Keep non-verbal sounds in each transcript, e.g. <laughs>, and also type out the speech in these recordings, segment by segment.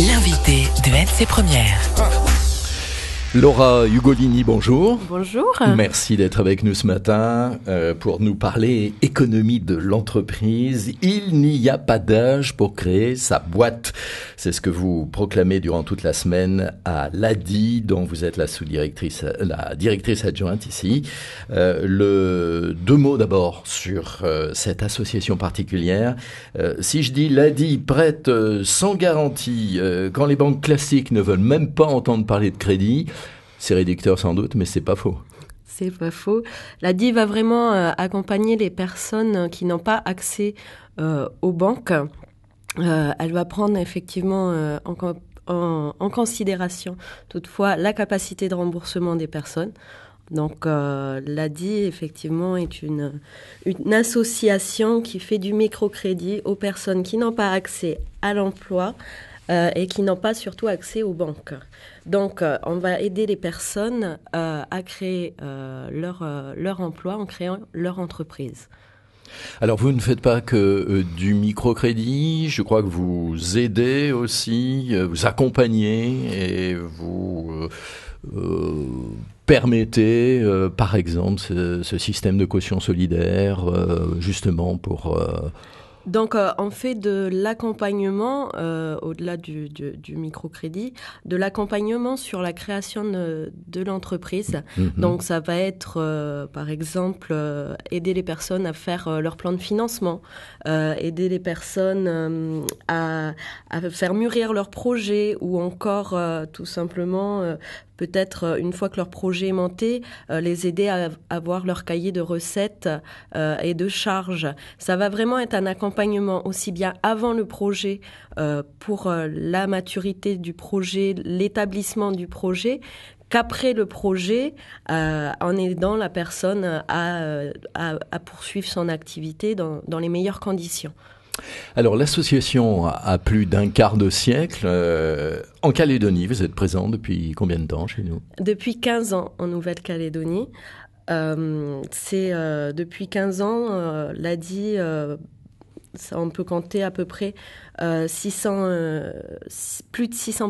L'invité de ses premières. Laura Ugolini, bonjour. Bonjour. Merci d'être avec nous ce matin euh, pour nous parler économie de l'entreprise. Il n'y a pas d'âge pour créer sa boîte. C'est ce que vous proclamez durant toute la semaine à l'ADI, dont vous êtes la sous-directrice, la directrice adjointe ici. Euh, le, deux mots d'abord sur euh, cette association particulière. si je dis l'ADI prête sans garantie quand les banques classiques ne veulent même pas entendre parler de crédit, c'est réducteur sans doute, mais c'est pas faux. C'est pas faux. La va vraiment euh, accompagner les personnes qui n'ont pas accès euh, aux banques. Euh, elle va prendre effectivement en, considération toutefois la capacité de remboursement des personnes. Donc l'ADI effectivement est une association qui fait du microcrédit aux personnes qui n'ont pas accès à l'emploi, euh, et qui n'ont pas surtout accès aux banques. Donc, euh, on va aider les personnes euh, à créer leur, leur emploi en créant leur entreprise. Alors vous ne faites pas que du microcrédit, je crois que vous aidez aussi, vous accompagnez et vous permettez par exemple ce, système de caution solidaire justement pour donc, euh, on fait de l'accompagnement, euh, au-delà du, du microcrédit, de l'accompagnement sur la création de, l'entreprise. Mhm. Donc, ça va être, euh, par exemple, aider les personnes à faire leur plan de financement, aider les personnes à, à, faire mûrir leur projet ou encore, tout simplement, peut-être euh, une fois que leur projet est monté, euh, les aider à avoir leur cahier de recettes euh, et de charges. Ça va vraiment être un accompagnement aussi bien avant le projet pour la maturité du projet, l'établissement du projet, qu'après le projet, en aidant la personne à, poursuivre son activité dans les meilleures conditions. Alors l'association a plus d'un quart de siècle. Euh, en Calédonie, vous êtes présent depuis combien de temps chez nous Depuis 15 ans en Nouvelle-Calédonie. Euh, c'est euh, depuis 15 ans, l'a dit, on peut compter à peu près plus de 600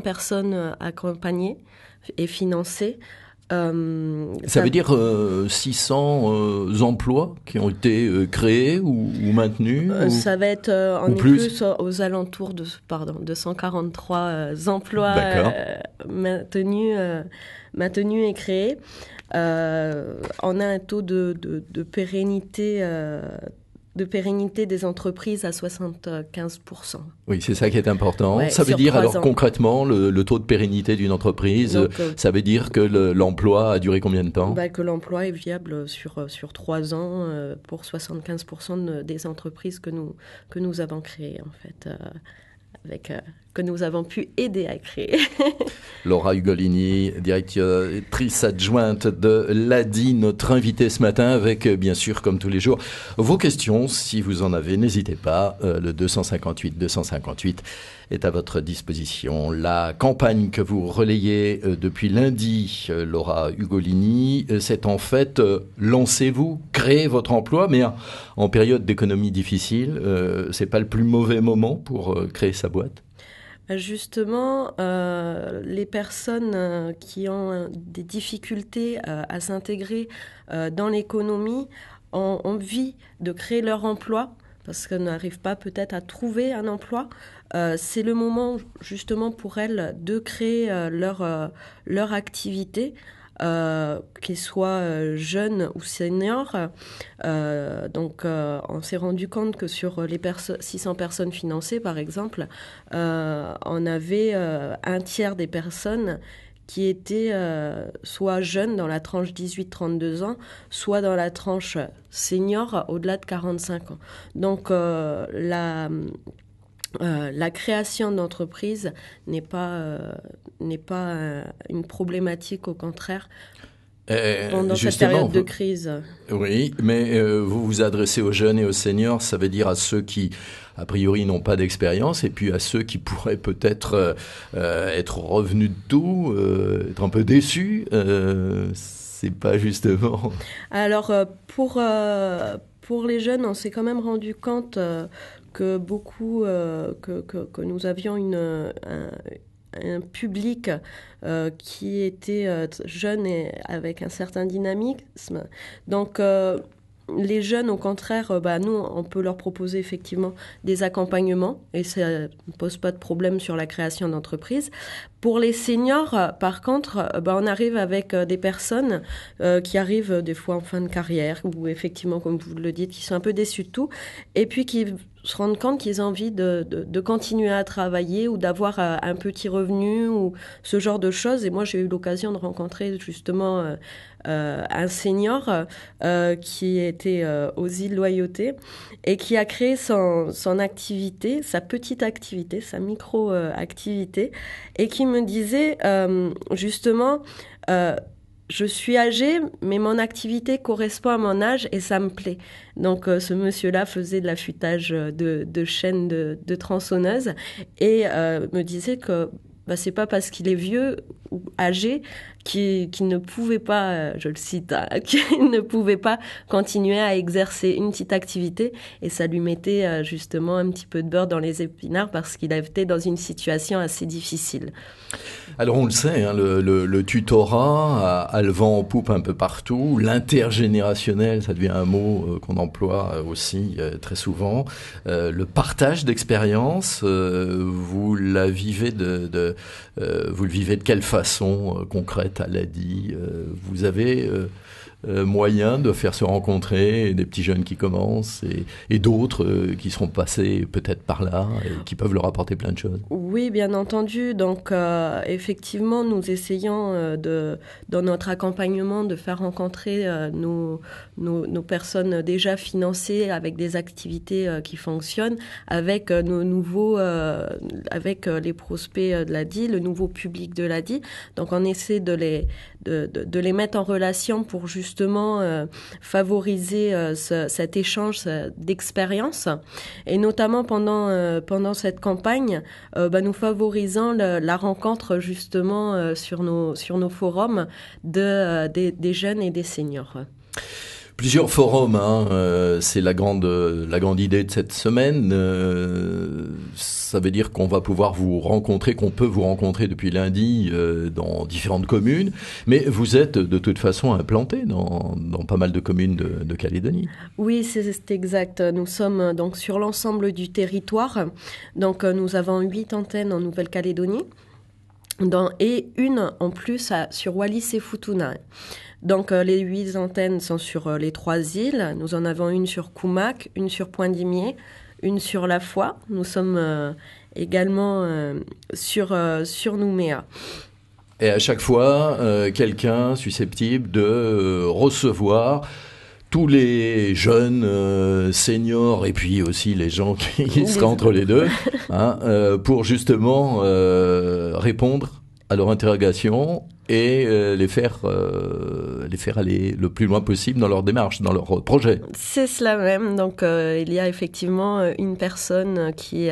personnes accompagnées et financées euh, ça, veut dire 600 euh, euh, emplois qui ont été créés ou, maintenus Ça va être en plus. aux alentours de pardon 243 emplois maintenus, maintenus et créés. on a un taux de, de, de pérennité de pérennité des entreprises à 75%. Oui, c'est ça qui est important. ça veut dire alors concrètement le, taux de pérennité d'une entreprise, euh, ça veut dire que l'emploi a duré combien de temps bah, Que l'emploi est viable sur, euh, sur 3 ans euh, pour 75% des entreprises que nous, que nous avons créées en fait. avec, que nous avons pu aider à créer. <laughs> Laura Ugolini, directrice adjointe de l'ADI, notre invitée ce matin avec, euh, bien sûr, comme tous les jours, vos questions. Si vous en avez, n'hésitez pas. Euh, le 258 258 est à votre disposition. La campagne que vous relayez euh, depuis lundi, Laura Ugolini, c'est en fait lancez-vous, créez votre emploi, mais en, période d'économie difficile, c'est pas le plus mauvais moment pour créer sa boîte. Justement, euh, les personnes euh, qui ont euh, des difficultés à s'intégrer dans l'économie ont envie de créer leur emploi parce qu'elles n'arrivent pas peut-être à trouver un emploi, c'est le moment justement pour elles de créer leur activité euh, qu'ils soient euh, jeunes ou seniors. Euh, donc, on s'est rendu compte que sur les 600 personnes financées, par exemple, on avait un tiers des personnes qui étaient soit jeunes dans la tranche 18-32 ans, soit dans la tranche senior au-delà de 45 ans. Donc la euh, la création d'entreprise n'est pas, euh, pas euh, une problématique, au contraire, pendant cette période de crise. Oui, mais vous vous adressez aux jeunes et aux seniors, ça veut dire à ceux qui, a priori, n'ont pas d'expérience, et puis à ceux qui pourraient peut-être être revenus de tout, être un peu déçus. c'est pas justement. Alors, pour pour les jeunes, on s'est quand même rendu compte euh, que beaucoup, euh, que, nous avions une, un, public euh, qui était jeune et avec un certain dynamisme. Donc, les jeunes, au contraire, euh, bah, nous, on peut leur proposer effectivement des accompagnements et ça ne pose pas de problème sur la création d'entreprise. Pour les seniors, euh, par contre, euh, bah, on arrive avec des personnes qui arrivent des fois en fin de carrière ou effectivement, comme vous le dites, qui sont un peu déçus de tout et puis qui se rendre compte qu'ils ont envie de, continuer à travailler ou d'avoir euh, un petit revenu ou ce genre de choses. Et moi, j'ai eu l'occasion de rencontrer justement euh, euh, un senior qui était aux îles Loyauté et qui a créé son, son activité, sa petite activité, sa micro-activité, et qui me disait justement je suis âgée, mais mon activité correspond à mon âge et ça me plaît. Donc euh, ce monsieur-là faisait de l'affûtage euh, de, chaînes de, de et euh, me disait que bah, c'est pas parce qu'il est vieux ou âgé qui, ne pouvait pas, euh, je le cite, hein, <laughs> qui ne pouvait pas continuer à exercer une petite activité et ça lui mettait euh, justement un petit peu de beurre dans les épinards parce qu'il était dans une situation assez difficile. Alors on le sait, hein, le, tutorat a, le vent en poupe un peu partout, l'intergénérationnel, ça devient un mot euh, qu'on emploie aussi très souvent, le partage d'expériences, vous de, vous le vivez de quelle façon concrète Attal a dit, euh, vous avez euh, euh, moyen de faire se rencontrer des petits jeunes qui commencent et, d'autres euh, qui seront passés peut-être par là et qui peuvent leur apporter plein de choses. Oui, bien entendu. Donc, euh, effectivement, nous essayons de, dans notre accompagnement de faire rencontrer nos, nos, personnes déjà financées avec des activités qui fonctionnent, avec nos nouveaux, avec les prospects de la le nouveau public de la Donc, on essaie de les, de, de, de les mettre en relation pour justement justement euh, favoriser euh, cet échange d'expériences et notamment pendant euh, pendant cette campagne, bah, nous favorisons la rencontre justement sur nos sur nos forums de des jeunes et des seniors. Plusieurs forums, hein, euh, c'est la grande, la grande idée de cette semaine. Euh, ça veut dire qu'on va pouvoir vous rencontrer, qu'on peut vous rencontrer depuis lundi euh, dans différentes communes. Mais vous êtes de toute façon implanté dans, dans pas mal de communes de, de Calédonie. Oui, c'est exact. Nous sommes donc sur l'ensemble du territoire. Donc nous avons huit antennes en Nouvelle-Calédonie et une en plus sur Wallis et Futuna. Donc euh, les huit antennes sont sur euh, les trois îles. Nous en avons une sur Koumak, une sur Point-Dimier, une sur La Foix. Nous sommes euh, également sur, sur Nouméa. Et à chaque fois, quelqu'un susceptible de recevoir tous les jeunes euh, seniors et puis aussi les gens qui, sont entre les deux, hein, euh, pour justement euh, répondre à leur interrogation et euh, les faire euh, les faire aller le plus loin possible dans leur démarche, dans leur projet. C'est cela même. Donc euh, il y a effectivement une personne qui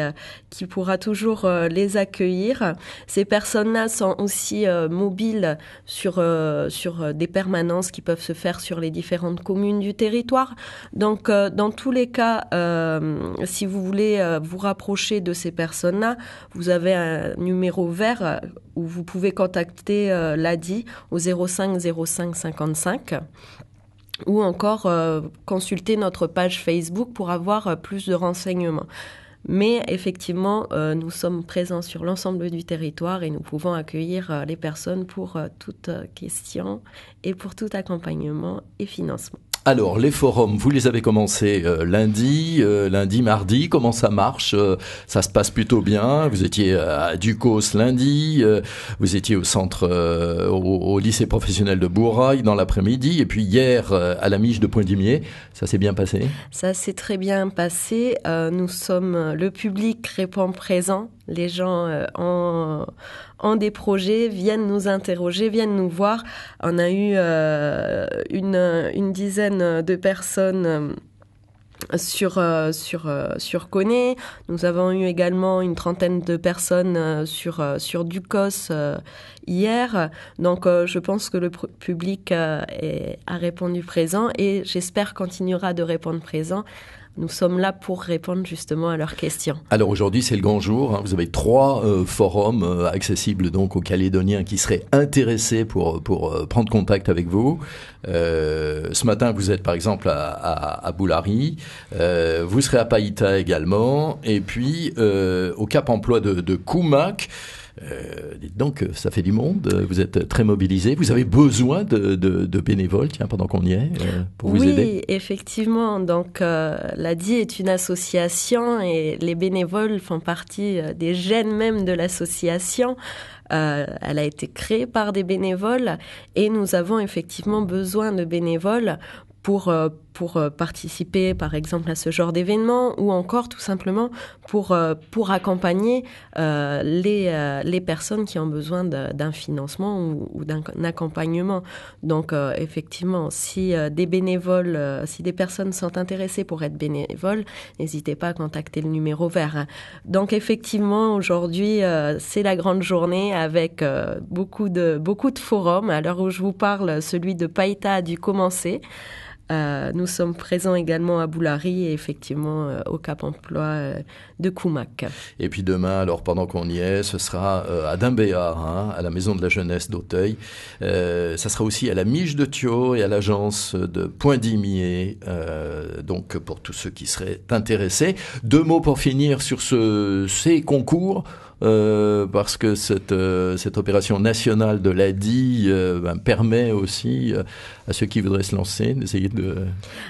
qui pourra toujours les accueillir. Ces personnes-là sont aussi mobiles sur sur des permanences qui peuvent se faire sur les différentes communes du territoire. Donc dans tous les cas, si vous voulez vous rapprocher de ces personnes-là, vous avez un numéro vert où vous pouvez contacter l'a dit, au 05 05 55 ou encore euh, consulter notre page Facebook pour avoir euh, plus de renseignements. Mais effectivement, euh, nous sommes présents sur l'ensemble du territoire et nous pouvons accueillir les personnes pour toute question et pour tout accompagnement et financement. Alors, les forums, vous les avez commencés euh, lundi, euh, lundi, mardi. Comment ça marche euh, Ça se passe plutôt bien. Vous étiez à Ducos lundi, vous étiez au centre, au, lycée professionnel de Bouraille dans l'après-midi, et puis hier à la Miche de Poindimier. Ça s'est bien passé Ça s'est très bien passé. nous sommes, le public répond présent les gens ont euh, en, des projets viennent nous interroger, viennent nous voir. On a eu euh, une, dizaine de personnes euh, sur sur sur Nous avons eu également une trentaine de personnes sur sur Ducos hier. Donc je pense que le public a répondu présent et j'espère continuera de répondre présent nous sommes là pour répondre justement à leurs questions. Alors aujourd'hui, c'est le grand jour. Hein. Vous avez trois euh, forums euh, accessibles donc aux Calédoniens qui seraient intéressés pour, pour euh, prendre contact avec vous. ce matin, vous êtes par exemple à, à, Boulari. vous serez à Païta également. Et puis au Cap Emploi de, de Koumac. Euh, donc, ça fait du monde. Vous êtes très mobilisés. Vous avez besoin de, bénévoles, tiens, pendant qu'on y est, euh, pour vous aider. Oui, effectivement. Donc, euh, l'a l'ADI est une association et les bénévoles font partie des gènes même de l'association. elle a été créée par des bénévoles et nous avons effectivement besoin de bénévoles pour pour euh, participer par exemple à ce genre d'événement ou encore tout simplement pour, euh, pour accompagner euh, les, les, personnes qui ont besoin d'un financement ou, d'un accompagnement. Donc effectivement, si des bénévoles, si des personnes sont intéressées pour être bénévoles, n'hésitez pas à contacter le numéro vert. Hein. Donc effectivement, aujourd'hui, c'est la grande journée avec beaucoup, de, beaucoup de forums. À l'heure où je vous parle, celui de Païta a dû commencer. Euh, nous sommes présents également à Boulari et effectivement euh, au Cap Emploi euh, de Koumac. Et puis demain, alors pendant qu'on y est, ce sera à Dimbéar, hein, à la Maison de la Jeunesse d'Auteuil. ça sera aussi à la Miche de Thio et à l'agence de Point-Dimier, donc pour tous ceux qui seraient intéressés. Deux mots pour finir sur ces concours. Euh, parce que cette, euh, cette, opération nationale de l'ADI euh, ben, permet aussi à ceux qui voudraient se lancer d'essayer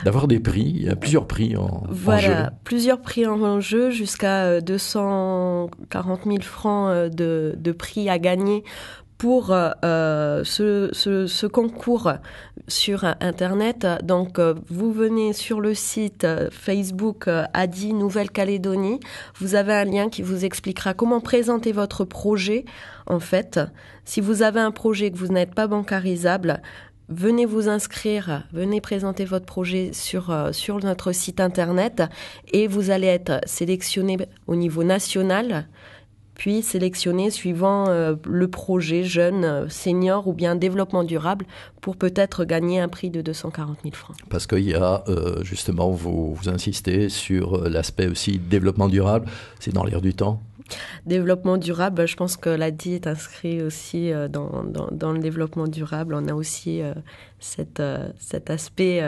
d'avoir des prix. Il y a plusieurs prix en, voilà, plusieurs prix en jeu, jusqu'à 240 000 francs de, de prix à gagner pour euh, euh, ce, concours sur Internet. Donc, euh, vous venez sur le site Facebook ADI Nouvelle-Calédonie. Vous avez un lien qui vous expliquera comment présenter votre projet. En fait, si vous avez un projet que vous n'êtes pas bancarisable, venez vous inscrire, venez présenter votre projet sur, sur notre site internet et vous allez être sélectionné au niveau national puis sélectionner suivant euh, le projet jeune, euh, senior ou bien développement durable pour peut-être gagner un prix de 240 000 francs. Parce qu'il y a euh, justement, vous, vous insistez sur l'aspect aussi développement durable, c'est dans l'air du temps Développement durable, bah, je pense que l'ADI est inscrit aussi dans, dans, le développement durable. On a aussi cette, cet aspect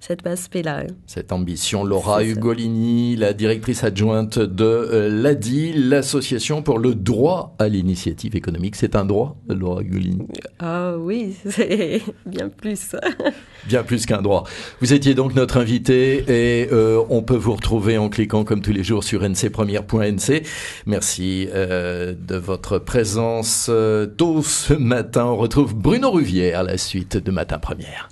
cet là hein. Cette ambition. Laura Ugolini, la directrice adjointe de euh, l'ADI, l'Association pour le droit à l'initiative économique. C'est un droit, Laura Ugolini Ah oui, <laughs> c'est bien plus. <laughs> bien plus qu'un droit. Vous étiez donc notre invité et euh, on peut vous retrouver en cliquant comme tous les jours sur ncpremière.nc. Merci euh, de votre présence tôt ce matin. On retrouve Bruno Ruvier à la suite de Matin Première.